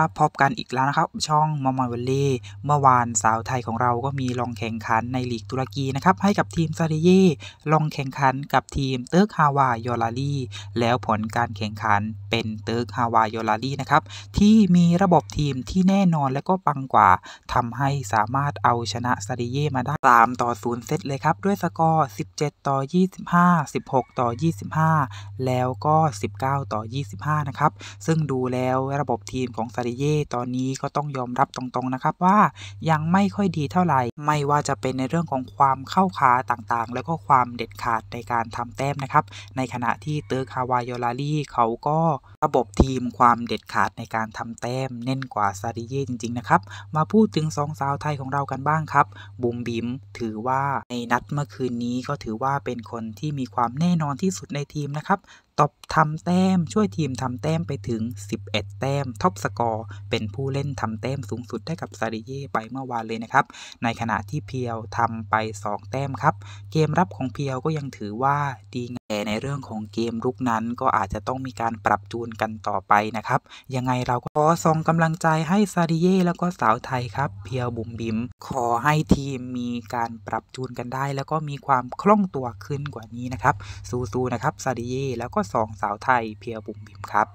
ครับพบกันอีกแล้วนะครับ ช่องมอมอนเวลเลีเมื่อวานสาวไทยของเราก็มีลองแข่งขันในลีกตุรกีนะครับให้กับทีมซาริเย่ลงแข่งขันกับทีมเติร์กฮาวายอลาลีแล้วผลการแข่งขันเป็นเติร์กฮาวายอลาลีนะครับที่มีระบบทีมที่แน่นอนและก็ปังกว่าทำให้สามารถเอาชนะซาริเย่มาได้ตามต่อศูนย์เซตเลยครับด้วยสกอร์17ต่อ25 16 ต่อ 25 แล้วก็ 19ต่อ25นะครับซึ่งดูแล้วระบบทีมของซาริเย่ตอนนี้ก็ต้องยอมรับตรงๆนะครับว่ายังไม่ค่อยดีเท่าไหร่ ไม่ว่าจะเป็นในเรื่องของความเข้าขาต่างๆ แล้วก็ความเด็ดขาดในการทำแต้มนะครับ ในขณะที่เตอร์คาวายอลารีเขาก็ระบบทีมความเด็ดขาดในการทำแต้มเน่นกว่าซาริเย่จริงๆนะครับ มาพูดถึงสองสาวไทยของเรากันบ้างครับบุมบิมถือว่าในนัดเมื่อคืนนี้ก็ถือว่าเป็นคนที่มีความแน่นอนที่สุดในทีมนะครับตบทำแต้ม ช่วยทีมทำแต้มไปถึง 11 แต้มท็อปสกอร์ เป็นผู้เล่นทำแต้มสูงสุดได้กับซาริเย่ไปเมื่อวานเลยนะครับ ในขณะที่เพียวทำไป 2 แต้มครับ เกมรับของเพียวก็ยังถือว่าดีแต่ในเรื่องของเกมลุกนั้นก็อาจจะต้องมีการปรับจูนกันต่อไปนะครับ ยังไงเราก็ขอส่งกำลังใจให้ซาดิเย่แล้วก็สาวไทยครับเพียวบุ๋มบิมขอให้ทีมมีการปรับจูนกันได้ แล้วก็มีความคล่องตัวขึ้นกว่านี้นะครับสู้ๆนะครับซาดิเย่แล้วก็สองสาวไทย เพียวบุ๋มบิมครับ